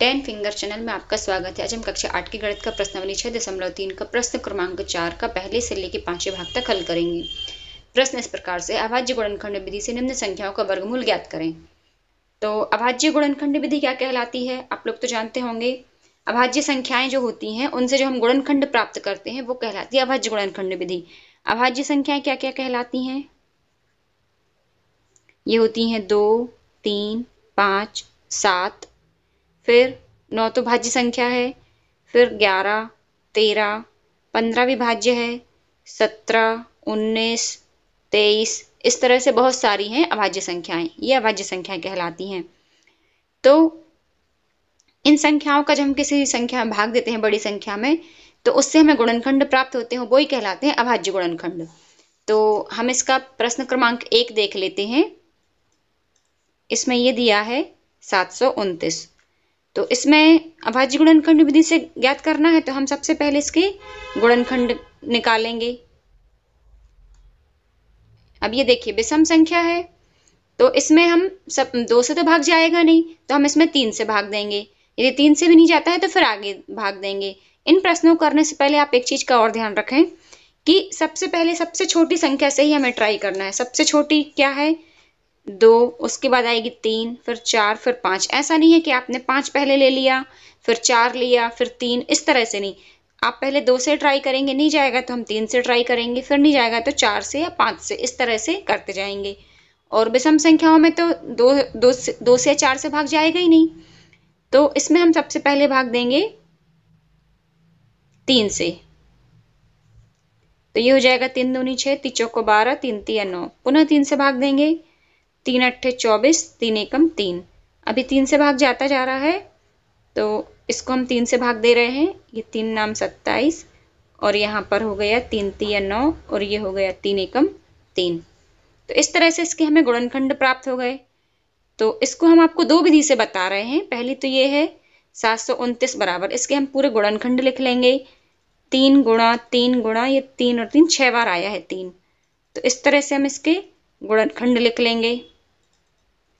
ten finger channel में आपका स्वागत है आज हम कक्षा आठ की गणित का प्रश्नावली छह दशमलव तीन का प्रश्न क्रमांक चार का पहले से लेकर पांचवें भाग तक हल करेंगे प्रश्न इस प्रकार से अभाज्य गुणनखंड विधि से निम्न संख्याओं का वर्गमूल ज्ञात करें तो अभाज्य गुणनखंड विधि क्या कहलाती है आप लोग तो जानते होंगे अभाज्य संख्याएं जो होती हैं उनसे जो हम गुणनखंड प्राप्त करते हैं वो कहलाती है अभाज्य गुणनखंड विधि अभाज्य संख्याएं क्या क्या कहलाती हैं ये होती हैं दो तीन पाँच सात फिर नौ तो भाज्य संख्या है फिर ग्यारह तेरह पंद्रह भी भाज्य है सत्रह उन्नीस तेईस इस तरह से बहुत सारी हैं अभाज्य संख्याएं ये अभाज्य संख्याएं कहलाती हैं तो इन संख्याओं का जब हम किसी संख्या में भाग देते हैं बड़ी संख्या में तो उससे हमें गुणनखंड प्राप्त होते हैं वो ही कहलाते हैं अभाज्य गुणनखंड तो हम इसका प्रश्न क्रमांक एक देख लेते हैं इसमें ये दिया है सात सौ उनतीस तो इसमें अभाज्य गुणनखंड विधि से ज्ञात करना है तो हम सबसे पहले इसके गुणनखंड निकालेंगे अब ये देखिए विषम संख्या है तो इसमें हम सब दो से तो भाग जाएगा नहीं तो हम इसमें तीन से भाग देंगे यदि तीन से भी नहीं जाता है तो फिर आगे भाग देंगे इन प्रश्नों को करने से पहले आप एक चीज का और ध्यान रखें कि सबसे पहले सबसे छोटी संख्या से ही हमें ट्राई करना है सबसे छोटी क्या है दो उसके बाद आएगी तीन फिर चार फिर पांच ऐसा नहीं है कि आपने पांच पहले ले लिया फिर चार लिया फिर तीन इस तरह से नहीं आप पहले दो से ट्राई करेंगे नहीं जाएगा तो हम तीन से ट्राई करेंगे फिर नहीं जाएगा तो चार से या पांच से इस तरह से करते जाएंगे और विषम संख्याओं में तो दो दो से दो से चार से भाग जाएगा ही नहीं तो इसमें हम सबसे पहले भाग देंगे तीन से तो ये हो जाएगा तीन दूनी छः तीन चौको बारह तीन तीन नौ पुनः तीन से भाग देंगे तीन अट्ठे चौबीस तीन एकम तीन अभी तीन से भाग जाता जा रहा है तो इसको हम तीन से भाग दे रहे हैं ये तीन नाम सत्ताईस और यहाँ पर हो गया तीन तीन नौ और ये हो गया तीन एकम तीन तो इस तरह से इसके हमें गुणनखंड प्राप्त हो गए तो इसको हम आपको दो विधि से बता रहे हैं पहली तो ये है सात सौ उनतीस बराबर इसके हम पूरे गुणनखंड लिख लेंगे तीन गुणा तीन गुणा ये तीन और तीन छः बार आया है तीन तो इस तरह से हम इसके गुणनखंड लिख लेंगे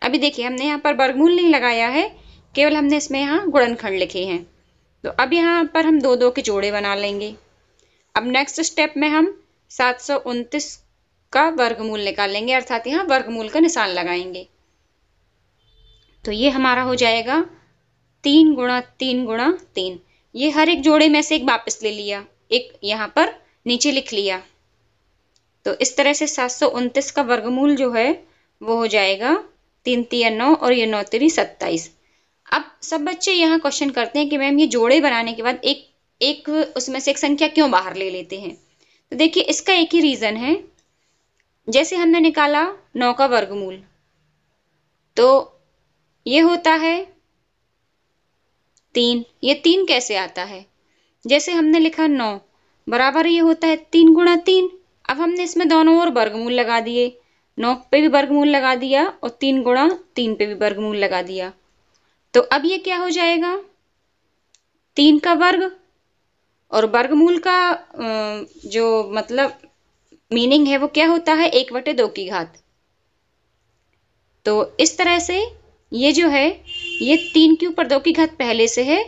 अभी देखिए हमने यहाँ पर वर्गमूल नहीं लगाया है केवल हमने इसमें यहाँ गुणनखंड लिखे हैं तो अब यहाँ पर हम दो दो के जोड़े बना लेंगे अब नेक्स्ट स्टेप में हम सात सौ उनतीस का वर्गमूल निकालेंगे अर्थात यहाँ वर्गमूल का निशान लगाएंगे तो ये हमारा हो जाएगा तीन गुणा तीन गुणा तीन ये हर एक जोड़े में से एक वापस ले लिया एक यहाँ पर नीचे लिख लिया तो इस तरह से सात का वर्गमूल जो है वो हो जाएगा तीन तीन नौ और ये नौ तीन सत्ताईस अब सब बच्चे यहाँ क्वेश्चन करते हैं कि मैम ये जोड़े बनाने के बाद एक एक उसमें से एक संख्या क्यों बाहर ले लेते हैं तो देखिए इसका एक ही रीज़न है जैसे हमने निकाला नौ का वर्गमूल तो ये होता है तीन ये तीन कैसे आता है जैसे हमने लिखा नौ बराबर ये होता है तीन गुणा तीन अब हमने इसमें दोनों ओर वर्गमूल लगा दिए नौ पे भी वर्गमूल लगा दिया और तीन गुणा तीन पे भी वर्गमूल लगा दिया तो अब ये क्या हो जाएगा तीन का वर्ग और वर्गमूल का जो मतलब मीनिंग है वो क्या होता है एक बटे दो की घात तो इस तरह से ये जो है ये तीन के ऊपर दो की घात पहले से है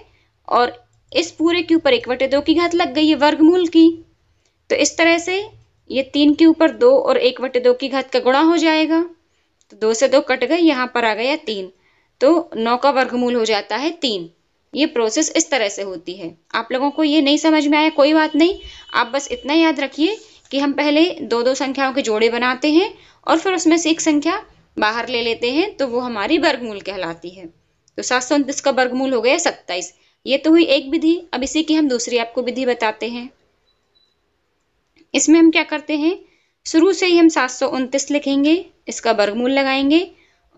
और इस पूरे के ऊपर एक बटे दो की घात लग गई है वर्गमूल की तो इस तरह से ये तीन के ऊपर दो और एक बटे दो की घात का गुणा हो जाएगा तो दो से दो कट गए यहाँ पर आ गया तीन तो नौ का वर्गमूल हो जाता है तीन ये प्रोसेस इस तरह से होती है आप लोगों को ये नहीं समझ में आया कोई बात नहीं आप बस इतना याद रखिए कि हम पहले दो दो संख्याओं के जोड़े बनाते हैं और फिर उसमें से एक संख्या बाहर ले लेते हैं तो वो हमारी वर्गमूल कहलाती है तो सात सौ उनतीस का वर्गमूल हो गया सत्ताईस ये तो हुई एक विधि अब इसी की हम दूसरी आपको विधि बताते हैं इसमें हम क्या करते हैं शुरू से ही हम सात लिखेंगे इसका वर्गमूल लगाएंगे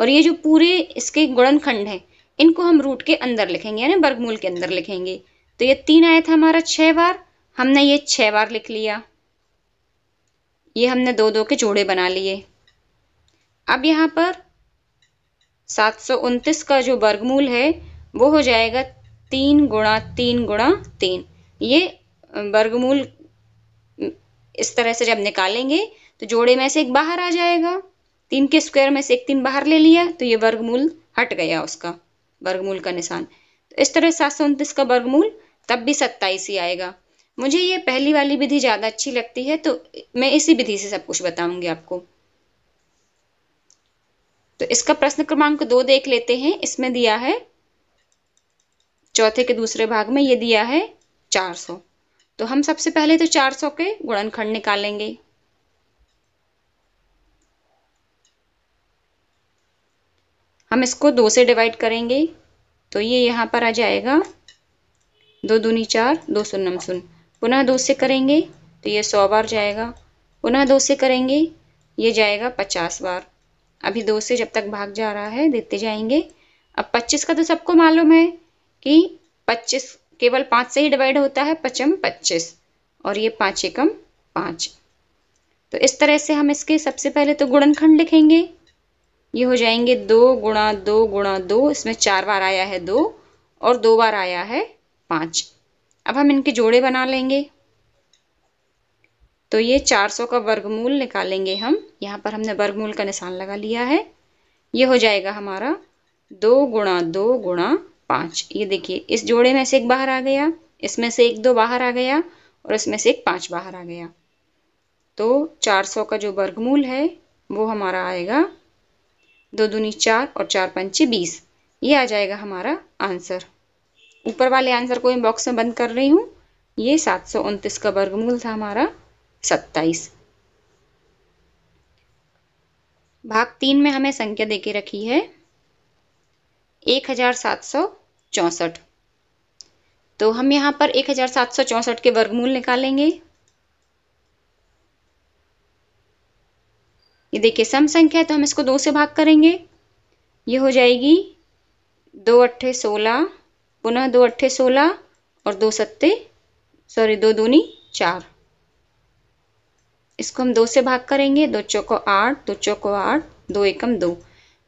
और ये जो पूरे इसके गुणनखंड हैं इनको हम रूट के अंदर लिखेंगे यानी वर्गमूल के अंदर लिखेंगे तो ये तीन आया था हमारा छः बार हमने ये छः बार लिख लिया ये हमने दो दो के जोड़े बना लिए अब यहाँ पर सात सौ उनतीस का जो वर्गमूल है वो हो जाएगा तीन गुणा तीन गुणा तीन ये वर्गमूल इस तरह से जब निकालेंगे तो जोड़े में से एक बाहर आ जाएगा तीन के स्क्वायर में से एक तीन बाहर ले लिया तो ये वर्गमूल हट गया उसका वर्गमूल का निशान तो इस तरह सात सौ उनतीस का वर्गमूल तब भी सत्ताईस ही आएगा मुझे ये पहली वाली विधि ज़्यादा अच्छी लगती है तो मैं इसी विधि से सब कुछ बताऊंगी आपको तो इसका प्रश्न क्रमांक दो देख लेते हैं इसमें दिया है चौथे के दूसरे भाग में ये दिया है चार सौ तो हम सबसे पहले तो 400 के गुणनखंड निकालेंगे हम इसको दो से डिवाइड करेंगे तो ये यहाँ पर आ जाएगा दो दूनी चार दो शून्य नम सुन पुनः दो से करेंगे तो ये सौ बार जाएगा पुनः दो से करेंगे ये जाएगा पचास बार अभी दो से जब तक भाग जा रहा है देते जाएंगे अब पच्चीस का तो सबको मालूम है कि पच्चीस केवल पाँच से ही डिवाइड होता है पचम पच्चीस और ये पाँच एकम पाँच तो इस तरह से हम इसके सबसे पहले तो गुणनखंड लिखेंगे ये हो जाएंगे दो गुणा दो गुणा दो इसमें चार बार आया है दो और दो बार आया है पाँच अब हम इनके जोड़े बना लेंगे तो ये 400 का वर्गमूल निकालेंगे हम यहाँ पर हमने वर्गमूल का निशान लगा लिया है ये हो जाएगा हमारा दो गुणा दो गुणा पाँच ये देखिए इस जोड़े में से एक बाहर आ गया इसमें से एक दो बाहर आ गया और इसमें से एक पाँच बाहर आ गया तो चार सौ का जो वर्गमूल है वो हमारा आएगा दो दूनी चार और चार पंचे बीस ये आ जाएगा हमारा आंसर ऊपर वाले आंसर को मैं बॉक्स में बंद कर रही हूँ ये सात सौ उनतीस का वर्गमूल था हमारा सत्ताईस भाग तीन में हमें संख्या देके रखी है एक हज़ार सात सौ चौंसठ तो हम यहाँ पर एक हज़ार सात सौ चौंसठ के वर्गमूल निकालेंगे ये देखिए सम संख्या है तो हम इसको दो से भाग करेंगे ये हो जाएगी दो अट्ठे सोलह पुनः दो अट्ठे सोलह और दो सत्ते सॉरी दो दूनी चार इसको हम दो से भाग करेंगे दो चौको आठ दो चौको आठ दो एकम दो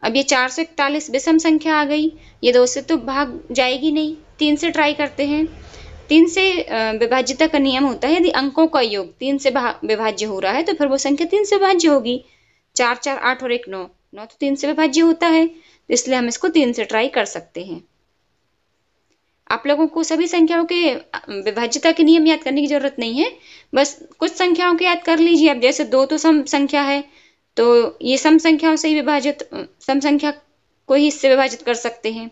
अब ये चार सौ इकतालीस विषम संख्या आ गई ये दो से तो भाग जाएगी नहीं तीन से ट्राई करते हैं तीन से विभाज्यता का नियम होता है यदि अंकों का योग तीन से विभाज्य हो रहा है तो फिर वो संख्या तीन से विभाज्य होगी चार चार आठ और एक नौ नौ तो तीन से विभाज्य होता है इसलिए हम इसको तीन से ट्राई कर सकते हैं आप लोगों को सभी संख्याओं के विभाज्यता के नियम याद करने की जरूरत नहीं है बस कुछ संख्याओं के याद कर लीजिए अब जैसे दो तो सम संख्या है तो ये सम संख्याओं से ही विभाजित सम संख्या को ही इससे विभाजित कर सकते हैं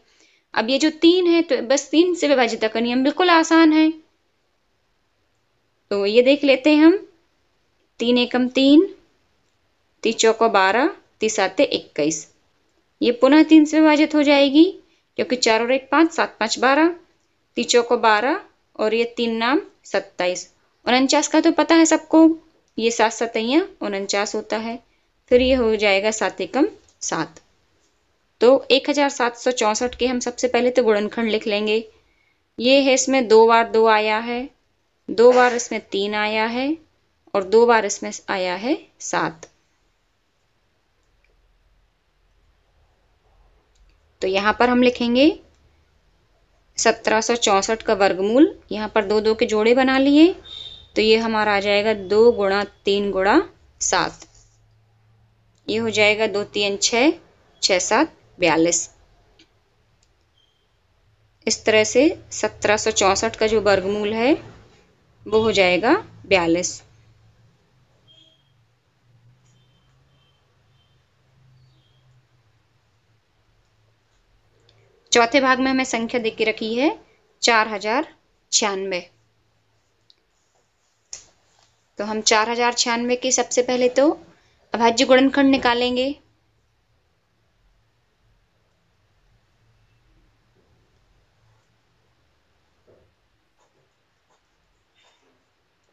अब ये जो तीन है तो बस तीन से विभाजित का नियम बिल्कुल आसान है तो ये देख लेते हैं हम तीन एकम तीन ती चौको बारह ती साते इक्कीस ये पुनः तीन से विभाजित हो जाएगी क्योंकि चार और एक पाँच सात पाँच बारह ती चौको बारह और ये तीन नाम सत्ताईस उनचास का तो पता है सबको ये सात सतैया उनचास होता है फिर ये हो जाएगा सात एकम सात तो एक हजार सात सौ चौंसठ के हम सबसे पहले तो गुणनखंड लिख लेंगे ये है इसमें दो बार दो आया है दो बार इसमें तीन आया है और दो बार इसमें आया है सात तो यहाँ पर हम लिखेंगे सत्रह सौ का वर्गमूल यहाँ पर दो दो के जोड़े बना लिए तो ये हमारा आ जाएगा दो गुणा तीन गुणा सात ये हो जाएगा दो तीन छः छः सात बयालीस इस तरह से सत्रह सौ चौंसठ का जो वर्गमूल है वो हो जाएगा बयालीस चौथे भाग में हमें संख्या दे के रखी है चार हजार छियानवे तो हम चार हजार छियानवे की सबसे पहले तो अभाज्य गुणनखंड निकालेंगे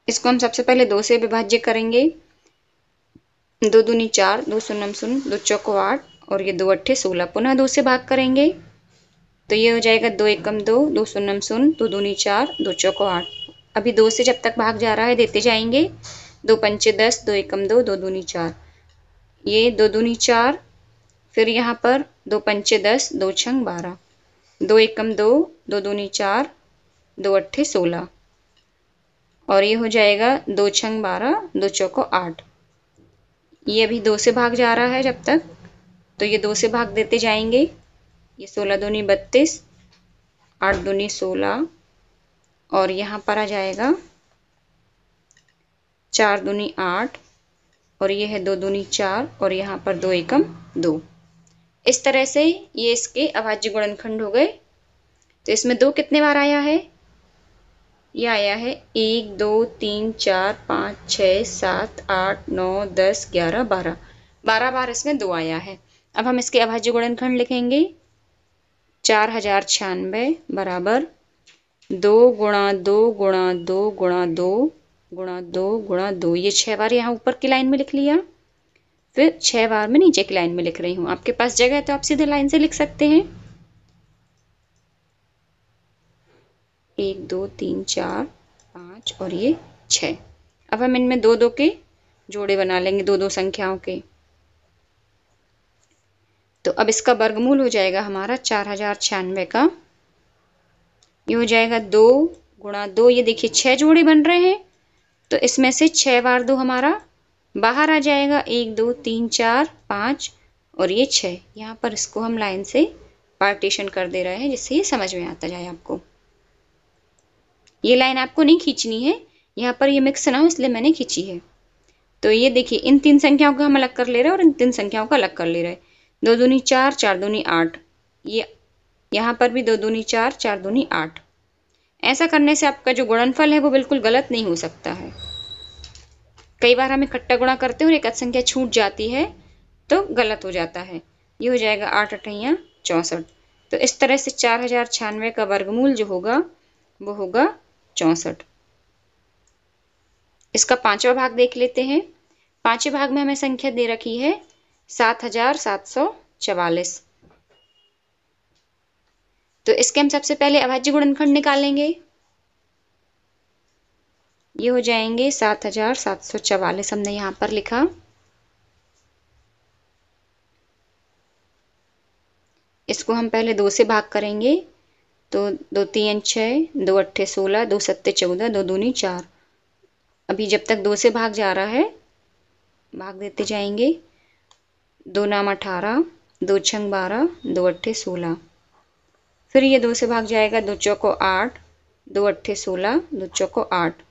इसको हम सबसे पहले दो से विभाज्य करेंगे दो दूनी चार दो शून्य शून्य दो चौको आठ और ये दो अट्ठे सोलह पुनः दो से भाग करेंगे तो ये हो जाएगा दो एकम दो दो शून्य शून्य दो दूनी चार दो चौको आठ अभी दो से जब तक भाग जा रहा है देते जाएंगे दो पंचे दस दो एकम दो दो दूनी चार ये दो दूनी चार फिर यहाँ पर दो पंचे दस दो छंग बारह दो एकम दो दो दूनी चार दो अट्ठे सोलह और ये हो जाएगा दो छंग बारह दो चौको आठ ये अभी दो से भाग जा रहा है जब तक तो ये दो से भाग देते जाएंगे ये सोलह दूनी बत्तीस आठ दूनी सोलह और यहाँ पर आ जाएगा चार दूनी आठ और ये है दो दूनी चार और यहाँ पर दो एकम दो इस तरह से ये इसके अभाज्य गुणनखंड हो गए तो इसमें दो कितने बार आया है ये आया है एक दो तीन चार पाँच छः सात आठ नौ दस ग्यारह बारह बारह बार इसमें दो आया है अब हम इसके अभाज्य गुणनखंड लिखेंगे चार हजार छियानवे बराबर दो गुणा दो गुणा दो गुणा दो गुणा दो गुणा दो ये छः बार यहाँ ऊपर की लाइन में लिख लिया फिर छः बार में नीचे की लाइन में लिख रही हूँ आपके पास जगह है तो आप सीधे लाइन से लिख सकते हैं एक दो तीन चार पाँच और ये छः अब हम इनमें दो दो के जोड़े बना लेंगे दो दो संख्याओं के तो अब इसका वर्गमूल हो जाएगा हमारा चार हजार छियानवे का ये हो जाएगा दो गुणा दो ये देखिए छः जोड़े बन रहे हैं तो इसमें से छः बार दो हमारा बाहर आ जाएगा एक दो तीन चार पाँच और ये छः यहाँ पर इसको हम लाइन से पार्टीशन कर दे रहे हैं जिससे ये समझ में आता जाए आपको ये लाइन आपको नहीं खींचनी है यहाँ पर ये मिक्स ना हो इसलिए मैंने खींची है तो ये देखिए इन तीन संख्याओं का हम अलग कर ले रहे हैं और इन तीन संख्याओं का अलग कर ले रहे हैं दो दूनी चार चार दूनी आठ ये यहाँ पर भी दो दूनी चार चार दूनी आठ ऐसा करने से आपका जो गुणनफल है वो बिल्कुल गलत नहीं हो सकता है कई बार हम इकट्ठा गुणा करते हैं और एक अध संख्या छूट जाती है तो गलत हो जाता है ये हो जाएगा आठ अठैया चौंसठ तो इस तरह से चार हजार छियानवे का वर्गमूल जो होगा वो होगा चौंसठ इसका पांचवा भाग देख लेते हैं पांचवें भाग में हमें संख्या दे रखी है सात हजार सात सौ चवालीस तो इसके हम सबसे पहले अभाज्य गुणनखंड निकालेंगे ये हो जाएंगे सात हजार सात सौ चवालीस हमने यहाँ पर लिखा इसको हम पहले दो से भाग करेंगे तो दो तीन छः दो अट्ठे सोलह दो सत्य चौदह दो दूनी चार अभी जब तक दो से भाग जा रहा है भाग देते जाएंगे दो नाम अठारह दो छंग बारह दो अट्ठे सोलह फिर ये दो से भाग जाएगा दो चौको आठ दो अट्ठे सोलह दो चौको आठ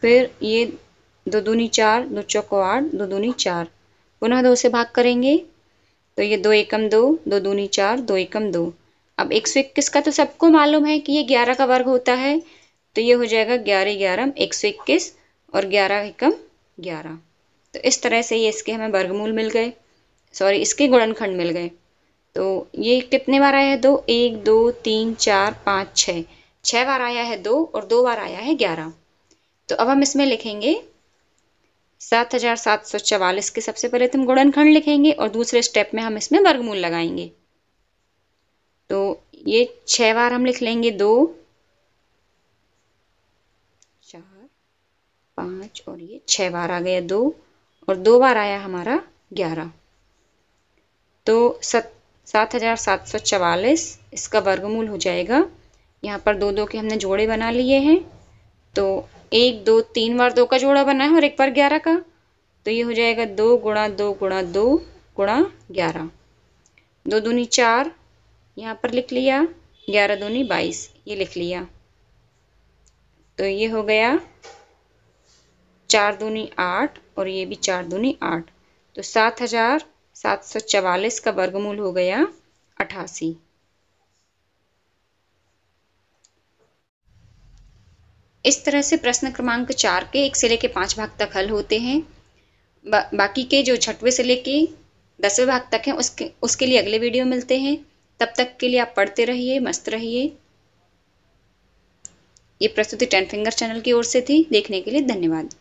फिर ये दो दूनी चार दो चौको आठ दो दूनी चार पुनः दो से भाग करेंगे तो ये दो एकम दो दो दूनी चार दो एकम दो अब एक सौ इक्कीस का तो सबको मालूम है कि ये ग्यारह का वर्ग होता है तो ये हो जाएगा ग्यारह ग्यारह एक सौ इक्कीस और ग्यारह एकम ग्यारह तो इस तरह से ये इसके हमें वर्गमूल मिल गए सॉरी इसके गुणनखंड मिल गए तो ये कितने बार आया है दो एक दो तीन चार पाँच छ छः बार आया है दो और दो बार आया है ग्यारह तो अब हम इसमें लिखेंगे सात हजार सात सौ चवालीस के सबसे पहले तो हम गुणनखंड लिखेंगे और दूसरे स्टेप में हम इसमें वर्गमूल लगाएंगे तो ये छः बार हम लिख लेंगे दो चार पाँच और ये छः बार आ गया दो और दो बार आया हमारा ग्यारह तो सत सात हज़ार सात सौ चवालीस इसका वर्गमूल हो जाएगा यहाँ पर दो दो के हमने जोड़े बना लिए हैं तो एक दो तीन बार दो का जोड़ा बना है और एक बार ग्यारह का तो ये हो जाएगा दो गुणा दो गुणा दो गुणा ग्यारह दो दूनी चार यहाँ पर लिख लिया ग्यारह दूनी बाईस ये लिख लिया तो ये हो गया चार दूनी आठ और ये भी चार दूनी आठ तो सात हज़ार सात सौ चवालीस का वर्गमूल हो गया अठासी इस तरह से प्रश्न क्रमांक चार के एक से लेके पांच भाग तक हल होते हैं बा, बाकी के जो छठवें से लेके दसवें भाग तक हैं उसके उसके लिए अगले वीडियो मिलते हैं तब तक के लिए आप पढ़ते रहिए मस्त रहिए ये प्रस्तुति टेन फिंगर चैनल की ओर से थी देखने के लिए धन्यवाद